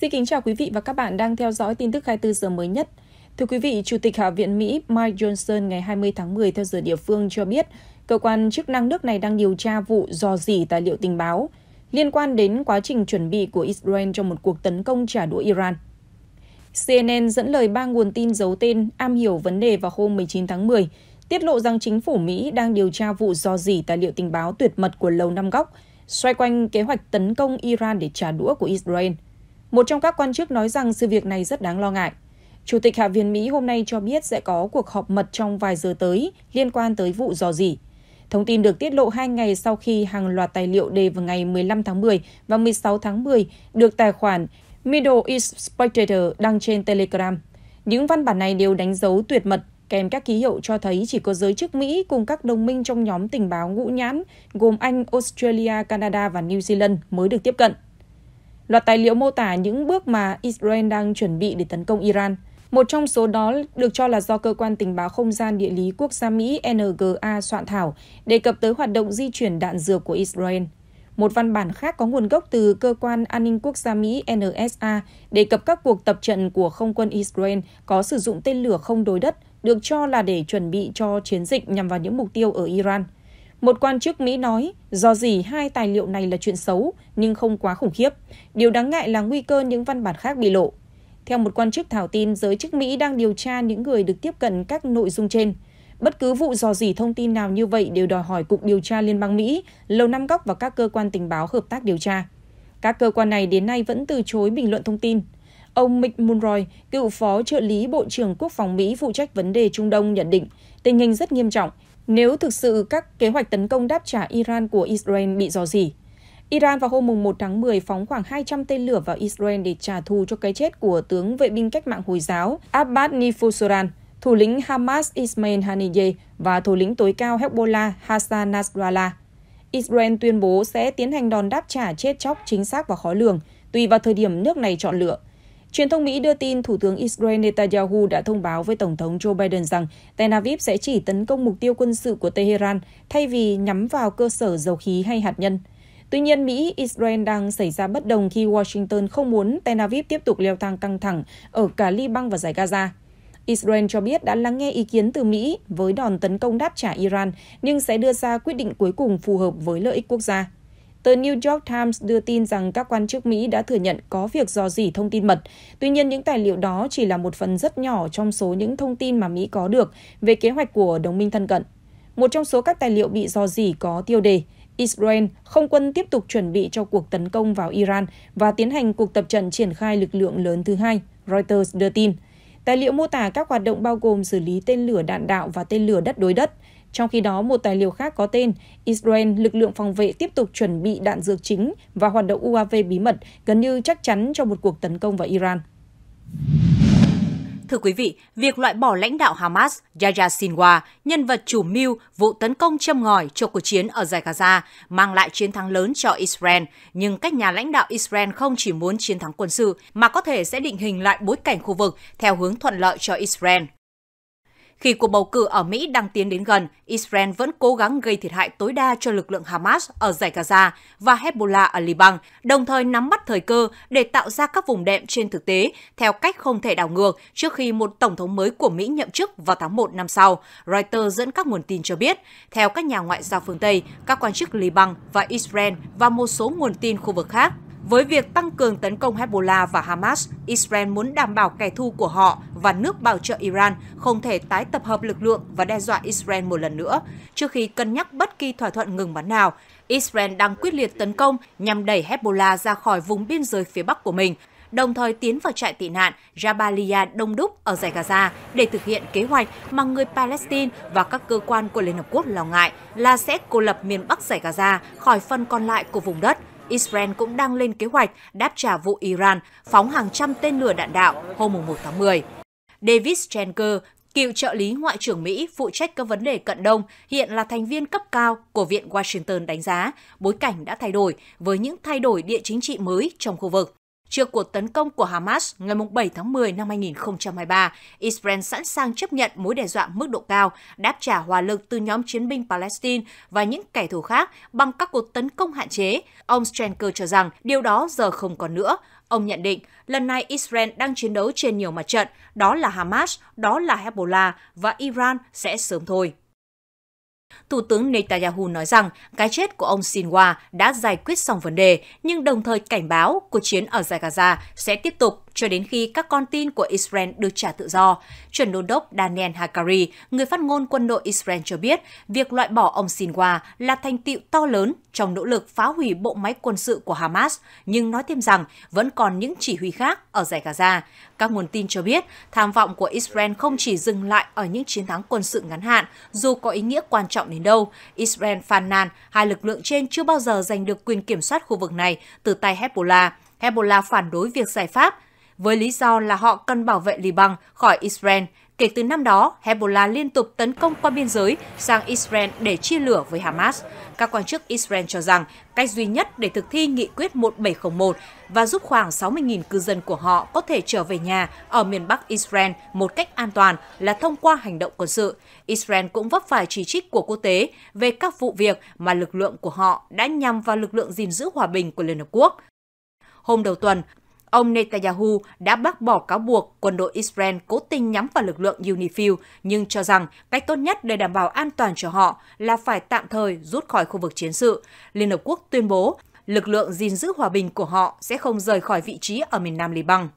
Xin kính chào quý vị và các bạn đang theo dõi tin tức 24 giờ mới nhất. Thưa quý vị, Chủ tịch Hạ viện Mỹ Mike Johnson ngày 20 tháng 10 theo giờ địa phương cho biết, cơ quan chức năng nước này đang điều tra vụ dò dỉ tài liệu tình báo liên quan đến quá trình chuẩn bị của Israel cho một cuộc tấn công trả đũa Iran. CNN dẫn lời ba nguồn tin giấu tên am hiểu vấn đề vào hôm 19 tháng 10, tiết lộ rằng chính phủ Mỹ đang điều tra vụ dò dỉ tài liệu tình báo tuyệt mật của Lầu Năm Góc xoay quanh kế hoạch tấn công Iran để trả đũa của Israel – một trong các quan chức nói rằng sự việc này rất đáng lo ngại. Chủ tịch Hạ viện Mỹ hôm nay cho biết sẽ có cuộc họp mật trong vài giờ tới liên quan tới vụ dò dỉ. Thông tin được tiết lộ hai ngày sau khi hàng loạt tài liệu đề vào ngày 15 tháng 10 và 16 tháng 10 được tài khoản Middle East Spectator đăng trên Telegram. Những văn bản này đều đánh dấu tuyệt mật, kèm các ký hiệu cho thấy chỉ có giới chức Mỹ cùng các đồng minh trong nhóm tình báo ngũ nhãn gồm Anh, Australia, Canada và New Zealand mới được tiếp cận. Loạt tài liệu mô tả những bước mà Israel đang chuẩn bị để tấn công Iran. Một trong số đó được cho là do Cơ quan Tình báo Không gian Địa lý Quốc gia Mỹ NGA soạn thảo, đề cập tới hoạt động di chuyển đạn dược của Israel. Một văn bản khác có nguồn gốc từ Cơ quan An ninh Quốc gia Mỹ NSA đề cập các cuộc tập trận của không quân Israel có sử dụng tên lửa không đối đất, được cho là để chuẩn bị cho chiến dịch nhằm vào những mục tiêu ở Iran – một quan chức Mỹ nói, do gì hai tài liệu này là chuyện xấu, nhưng không quá khủng khiếp. Điều đáng ngại là nguy cơ những văn bản khác bị lộ. Theo một quan chức thảo tin, giới chức Mỹ đang điều tra những người được tiếp cận các nội dung trên. Bất cứ vụ dò dỉ thông tin nào như vậy đều đòi hỏi Cục Điều tra Liên bang Mỹ, Lầu Năm Góc và các cơ quan tình báo hợp tác điều tra. Các cơ quan này đến nay vẫn từ chối bình luận thông tin. Ông Mick Mulroy, cựu phó trợ lý Bộ trưởng Quốc phòng Mỹ phụ trách vấn đề Trung Đông nhận định, tình hình rất nghiêm trọng, nếu thực sự các kế hoạch tấn công đáp trả Iran của Israel bị dò dỉ. Iran vào hôm 1 tháng 10 phóng khoảng 200 tên lửa vào Israel để trả thù cho cái chết của tướng vệ binh cách mạng Hồi giáo Abbas Nifusuran, thủ lĩnh Hamas Ismail Haniyeh và thủ lĩnh tối cao Hezbollah Hassan Nasrallah. Israel tuyên bố sẽ tiến hành đòn đáp trả chết chóc chính xác và khó lường, tùy vào thời điểm nước này chọn lựa – Truyền thông Mỹ đưa tin Thủ tướng Israel Netanyahu đã thông báo với Tổng thống Joe Biden rằng Tel Aviv sẽ chỉ tấn công mục tiêu quân sự của Tehran thay vì nhắm vào cơ sở dầu khí hay hạt nhân. Tuy nhiên, Mỹ, Israel đang xảy ra bất đồng khi Washington không muốn Tel Aviv tiếp tục leo thang căng thẳng ở cả Liban và giải Gaza. Israel cho biết đã lắng nghe ý kiến từ Mỹ với đòn tấn công đáp trả Iran, nhưng sẽ đưa ra quyết định cuối cùng phù hợp với lợi ích quốc gia. Tờ New York Times đưa tin rằng các quan chức Mỹ đã thừa nhận có việc dò dỉ thông tin mật. Tuy nhiên, những tài liệu đó chỉ là một phần rất nhỏ trong số những thông tin mà Mỹ có được về kế hoạch của đồng minh thân cận. Một trong số các tài liệu bị dò dỉ có tiêu đề Israel không quân tiếp tục chuẩn bị cho cuộc tấn công vào Iran và tiến hành cuộc tập trận triển khai lực lượng lớn thứ hai, Reuters đưa tin. Tài liệu mô tả các hoạt động bao gồm xử lý tên lửa đạn đạo và tên lửa đất đối đất, trong khi đó, một tài liệu khác có tên Israel, lực lượng phòng vệ tiếp tục chuẩn bị đạn dược chính và hoạt động UAV bí mật gần như chắc chắn cho một cuộc tấn công vào Iran. Thưa quý vị, việc loại bỏ lãnh đạo Hamas Yahya Sinwar, nhân vật chủ mưu vụ tấn công châm ngòi cho cuộc chiến ở giải Gaza, mang lại chiến thắng lớn cho Israel. Nhưng các nhà lãnh đạo Israel không chỉ muốn chiến thắng quân sự, mà có thể sẽ định hình lại bối cảnh khu vực theo hướng thuận lợi cho Israel. Khi cuộc bầu cử ở Mỹ đang tiến đến gần, Israel vẫn cố gắng gây thiệt hại tối đa cho lực lượng Hamas ở giải Gaza và Hezbollah ở Liban, đồng thời nắm bắt thời cơ để tạo ra các vùng đệm trên thực tế theo cách không thể đảo ngược trước khi một tổng thống mới của Mỹ nhậm chức vào tháng 1 năm sau, Reuters dẫn các nguồn tin cho biết. Theo các nhà ngoại giao phương Tây, các quan chức Liban và Israel và một số nguồn tin khu vực khác với việc tăng cường tấn công Hezbollah và Hamas, Israel muốn đảm bảo kẻ thù của họ và nước bảo trợ Iran không thể tái tập hợp lực lượng và đe dọa Israel một lần nữa, trước khi cân nhắc bất kỳ thỏa thuận ngừng bắn nào. Israel đang quyết liệt tấn công nhằm đẩy Hezbollah ra khỏi vùng biên giới phía bắc của mình, đồng thời tiến vào trại tị nạn Jabalia Đông Đúc ở giải Gaza để thực hiện kế hoạch mà người Palestine và các cơ quan của Liên Hợp Quốc lo ngại là sẽ cô lập miền Bắc giải Gaza khỏi phần còn lại của vùng đất. Israel cũng đang lên kế hoạch đáp trả vụ Iran phóng hàng trăm tên lửa đạn đạo hôm 1 tháng 10. David Schenker, cựu trợ lý Ngoại trưởng Mỹ phụ trách các vấn đề cận đông, hiện là thành viên cấp cao của Viện Washington đánh giá bối cảnh đã thay đổi với những thay đổi địa chính trị mới trong khu vực. Trước cuộc tấn công của Hamas ngày 7 tháng 10 năm 2023, Israel sẵn sàng chấp nhận mối đe dọa mức độ cao, đáp trả hòa lực từ nhóm chiến binh Palestine và những kẻ thù khác bằng các cuộc tấn công hạn chế. Ông Stranker cho rằng điều đó giờ không còn nữa. Ông nhận định, lần này Israel đang chiến đấu trên nhiều mặt trận, đó là Hamas, đó là Hezbollah và Iran sẽ sớm thôi. Thủ tướng Netanyahu nói rằng cái chết của ông Sinwa đã giải quyết xong vấn đề, nhưng đồng thời cảnh báo cuộc chiến ở giải Gaza sẽ tiếp tục cho đến khi các con tin của Israel được trả tự do. Chuẩn đô đốc Daniel Hakari, người phát ngôn quân đội Israel cho biết, việc loại bỏ ông Sinwa là thành tựu to lớn trong nỗ lực phá hủy bộ máy quân sự của Hamas, nhưng nói thêm rằng vẫn còn những chỉ huy khác ở giải Gaza. Các nguồn tin cho biết, tham vọng của Israel không chỉ dừng lại ở những chiến thắng quân sự ngắn hạn, dù có ý nghĩa quan trọng đến đâu. Israel phàn nàn hai lực lượng trên chưa bao giờ giành được quyền kiểm soát khu vực này từ tay Hezbollah. Hezbollah phản đối việc giải pháp với lý do là họ cần bảo vệ Liban khỏi Israel. Kể từ năm đó, Hezbollah liên tục tấn công qua biên giới sang Israel để chia lửa với Hamas. Các quan chức Israel cho rằng cách duy nhất để thực thi nghị quyết 1701 và giúp khoảng 60.000 cư dân của họ có thể trở về nhà ở miền Bắc Israel một cách an toàn là thông qua hành động quân sự. Israel cũng vấp phải chỉ trích của quốc tế về các vụ việc mà lực lượng của họ đã nhằm vào lực lượng gìn giữ hòa bình của Liên Hợp Quốc. Hôm đầu tuần, Ông Netanyahu đã bác bỏ cáo buộc quân đội Israel cố tình nhắm vào lực lượng UNIFIL, nhưng cho rằng cách tốt nhất để đảm bảo an toàn cho họ là phải tạm thời rút khỏi khu vực chiến sự. Liên Hợp Quốc tuyên bố lực lượng gìn giữ hòa bình của họ sẽ không rời khỏi vị trí ở miền nam Liban.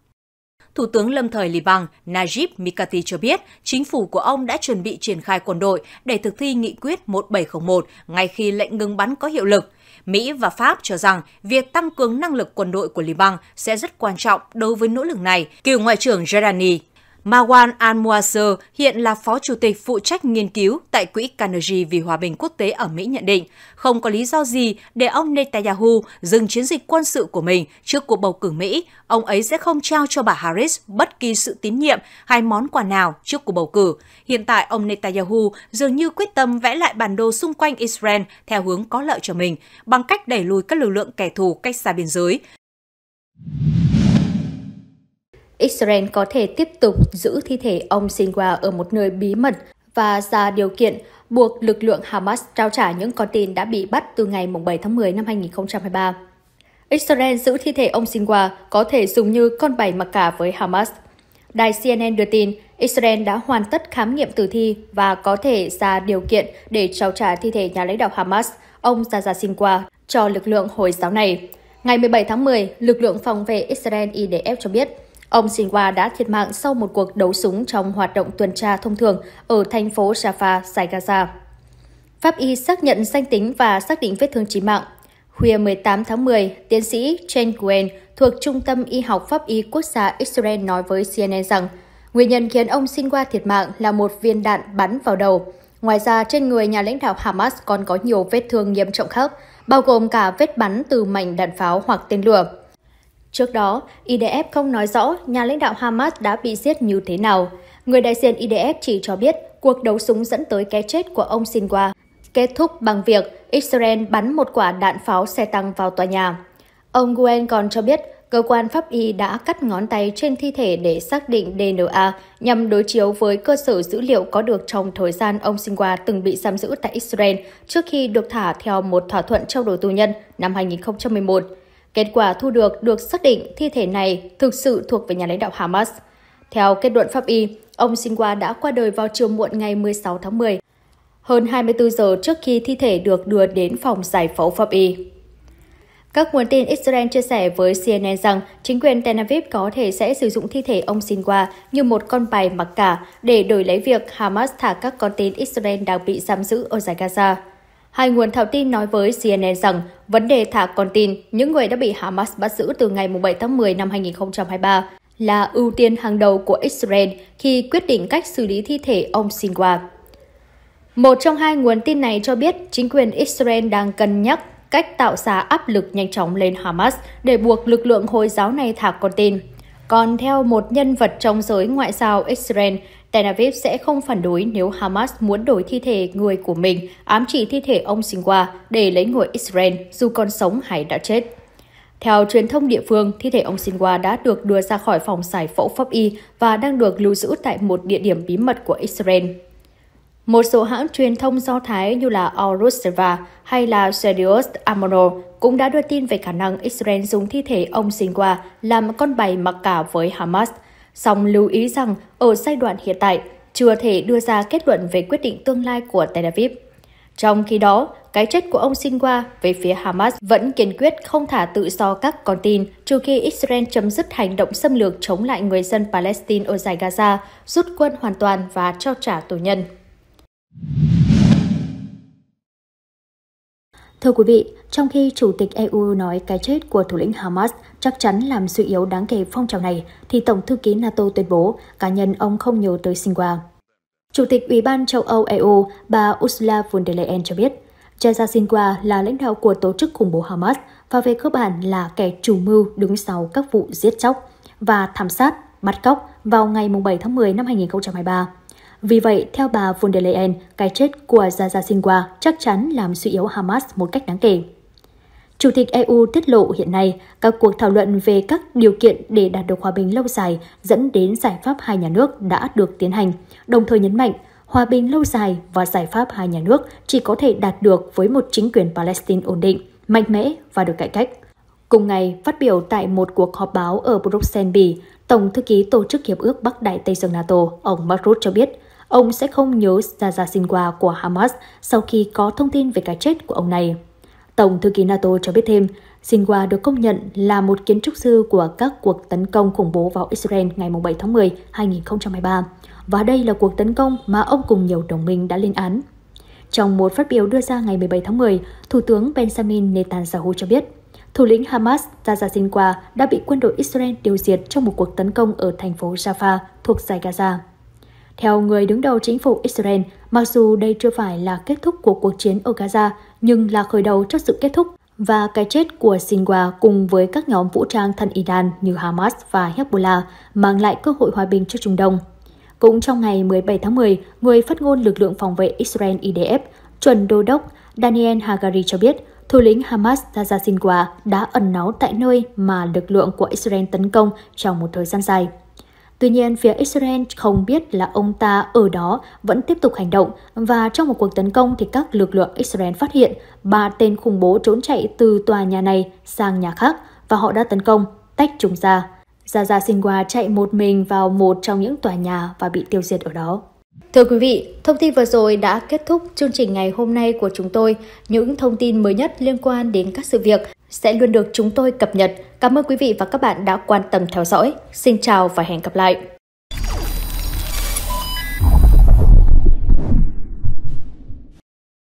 Thủ tướng lâm thời Liban Najib Mikati cho biết chính phủ của ông đã chuẩn bị triển khai quân đội để thực thi nghị quyết 1701 ngay khi lệnh ngừng bắn có hiệu lực. Mỹ và Pháp cho rằng việc tăng cường năng lực quân đội của Liban sẽ rất quan trọng đối với nỗ lực này, cựu Ngoại trưởng Giordani Marwan Al-Muasser, hiện là phó chủ tịch phụ trách nghiên cứu tại Quỹ Carnegie vì Hòa bình Quốc tế ở Mỹ nhận định, không có lý do gì để ông Netanyahu dừng chiến dịch quân sự của mình trước cuộc bầu cử Mỹ. Ông ấy sẽ không trao cho bà Harris bất kỳ sự tín nhiệm hay món quà nào trước cuộc bầu cử. Hiện tại, ông Netanyahu dường như quyết tâm vẽ lại bản đồ xung quanh Israel theo hướng có lợi cho mình bằng cách đẩy lùi các lực lượng kẻ thù cách xa biên giới. Israel có thể tiếp tục giữ thi thể ông Sinwar ở một nơi bí mật và ra điều kiện buộc lực lượng Hamas trao trả những con tin đã bị bắt từ ngày 7 tháng 10 năm 2023. Israel giữ thi thể ông Sinwar có thể dùng như con bày mặc cả với Hamas. Đài CNN đưa tin Israel đã hoàn tất khám nghiệm tử thi và có thể ra điều kiện để trao trả thi thể nhà lãnh đạo Hamas, ông Zaza Sinwar, cho lực lượng Hồi giáo này. Ngày 17 tháng 10, lực lượng phòng vệ Israel IDF cho biết Ông Sinwa đã thiệt mạng sau một cuộc đấu súng trong hoạt động tuần tra thông thường ở thành phố Jaffa, Giải Gaza. Pháp y xác nhận danh tính và xác định vết thương chí mạng. Khuya 18 tháng 10, tiến sĩ Chen Gwen thuộc Trung tâm Y học Pháp y Quốc gia Israel nói với CNN rằng nguyên nhân khiến ông Sinwa thiệt mạng là một viên đạn bắn vào đầu. Ngoài ra, trên người nhà lãnh đạo Hamas còn có nhiều vết thương nghiêm trọng khác, bao gồm cả vết bắn từ mảnh đạn pháo hoặc tên lửa. Trước đó, IDF không nói rõ nhà lãnh đạo Hamas đã bị giết như thế nào. Người đại diện IDF chỉ cho biết cuộc đấu súng dẫn tới cái chết của ông Sinwa kết thúc bằng việc Israel bắn một quả đạn pháo xe tăng vào tòa nhà. Ông Guen còn cho biết cơ quan pháp y đã cắt ngón tay trên thi thể để xác định DNA nhằm đối chiếu với cơ sở dữ liệu có được trong thời gian ông Sinwa từng bị giam giữ tại Israel trước khi được thả theo một thỏa thuận trao đổi tù nhân năm 2011. Kết quả thu được được xác định thi thể này thực sự thuộc về nhà lãnh đạo Hamas. Theo kết luận pháp y, ông Sinwa đã qua đời vào chiều muộn ngày 16 tháng 10, hơn 24 giờ trước khi thi thể được đưa đến phòng giải phẫu pháp y. Các nguồn tin Israel chia sẻ với CNN rằng chính quyền Tel Aviv có thể sẽ sử dụng thi thể ông Sinwa như một con bài mặc cả để đổi lấy việc Hamas thả các con tin Israel đang bị giam giữ ở giải Gaza. Hai nguồn thạo tin nói với CNN rằng vấn đề thả con tin những người đã bị Hamas bắt giữ từ ngày 7 tháng 10 năm 2023 là ưu tiên hàng đầu của Israel khi quyết định cách xử lý thi thể ông Sinwar. Một trong hai nguồn tin này cho biết chính quyền Israel đang cân nhắc cách tạo ra áp lực nhanh chóng lên Hamas để buộc lực lượng Hồi giáo này thả con tin. Còn theo một nhân vật trong giới ngoại giao Israel, Tel Aviv sẽ không phản đối nếu Hamas muốn đổi thi thể người của mình ám chỉ thi thể ông Sinwa để lấy người Israel dù còn sống hay đã chết. Theo truyền thông địa phương, thi thể ông Sinwa đã được đưa ra khỏi phòng giải phẫu pháp y và đang được lưu giữ tại một địa điểm bí mật của Israel. Một số hãng truyền thông do Thái như là Oruseva hay là Sedios Amono cũng đã đưa tin về khả năng Israel dùng thi thể ông Sinwa làm con bài mặc cả với Hamas – song lưu ý rằng ở giai đoạn hiện tại chưa thể đưa ra kết luận về quyết định tương lai của Tel Aviv. Trong khi đó, cái chết của ông Sinwa về phía Hamas vẫn kiên quyết không thả tự do các con tin trừ khi Israel chấm dứt hành động xâm lược chống lại người dân Palestine ở giải Gaza, rút quân hoàn toàn và trao trả tù nhân. Thưa quý vị, trong khi Chủ tịch EU nói cái chết của thủ lĩnh Hamas chắc chắn làm suy yếu đáng kể phong trào này, thì Tổng thư ký NATO tuyên bố cá nhân ông không nhớ tới sinh qua. Chủ tịch Ủy ban châu Âu EU bà Ursula von der Leyen cho biết, Jeza Sinwa là lãnh đạo của tổ chức khủng bố Hamas và về cơ bản là kẻ chủ mưu đứng sau các vụ giết chóc và thảm sát, bắt cóc vào ngày 7 tháng 10 năm 2023. Vì vậy, theo bà von der Leyen, cái chết của Zaza Sinwa chắc chắn làm suy yếu Hamas một cách đáng kể. Chủ tịch EU tiết lộ hiện nay các cuộc thảo luận về các điều kiện để đạt được hòa bình lâu dài dẫn đến giải pháp hai nhà nước đã được tiến hành, đồng thời nhấn mạnh hòa bình lâu dài và giải pháp hai nhà nước chỉ có thể đạt được với một chính quyền Palestine ổn định, mạnh mẽ và được cải cách. Cùng ngày, phát biểu tại một cuộc họp báo ở Bruxelles, Bỉ, Tổng thư ký Tổ chức Hiệp ước Bắc Đại Tây Dương NATO, ông Mark Rutte cho biết ông sẽ không nhớ Zaza Sinwa của Hamas sau khi có thông tin về cái chết của ông này. Tổng thư ký NATO cho biết thêm, Sinwa được công nhận là một kiến trúc sư của các cuộc tấn công khủng bố vào Israel ngày 7 tháng 10, 2023. Và đây là cuộc tấn công mà ông cùng nhiều đồng minh đã lên án. Trong một phát biểu đưa ra ngày 17 tháng 10, Thủ tướng Benjamin Netanyahu cho biết, thủ lĩnh Hamas Zaza Sinwa đã bị quân đội Israel tiêu diệt trong một cuộc tấn công ở thành phố Jaffa thuộc giải Gaza. Theo người đứng đầu chính phủ Israel, mặc dù đây chưa phải là kết thúc của cuộc chiến ở Gaza, nhưng là khởi đầu cho sự kết thúc và cái chết của Sinwa cùng với các nhóm vũ trang thân Iran như Hamas và Hezbollah mang lại cơ hội hòa bình cho Trung Đông. Cũng trong ngày 17 tháng 10, người phát ngôn lực lượng phòng vệ Israel IDF, chuẩn đô đốc Daniel Hagari cho biết, thủ lĩnh Hamas Taza Sinwa đã ẩn náu tại nơi mà lực lượng của Israel tấn công trong một thời gian dài. Tuy nhiên, phía Israel không biết là ông ta ở đó vẫn tiếp tục hành động và trong một cuộc tấn công thì các lực lượng Israel phát hiện ba tên khủng bố trốn chạy từ tòa nhà này sang nhà khác và họ đã tấn công, tách chúng ra. Zaza Singwa chạy một mình vào một trong những tòa nhà và bị tiêu diệt ở đó. Thưa quý vị, thông tin vừa rồi đã kết thúc chương trình ngày hôm nay của chúng tôi. Những thông tin mới nhất liên quan đến các sự việc sẽ luôn được chúng tôi cập nhật. Cảm ơn quý vị và các bạn đã quan tâm theo dõi. Xin chào và hẹn gặp lại!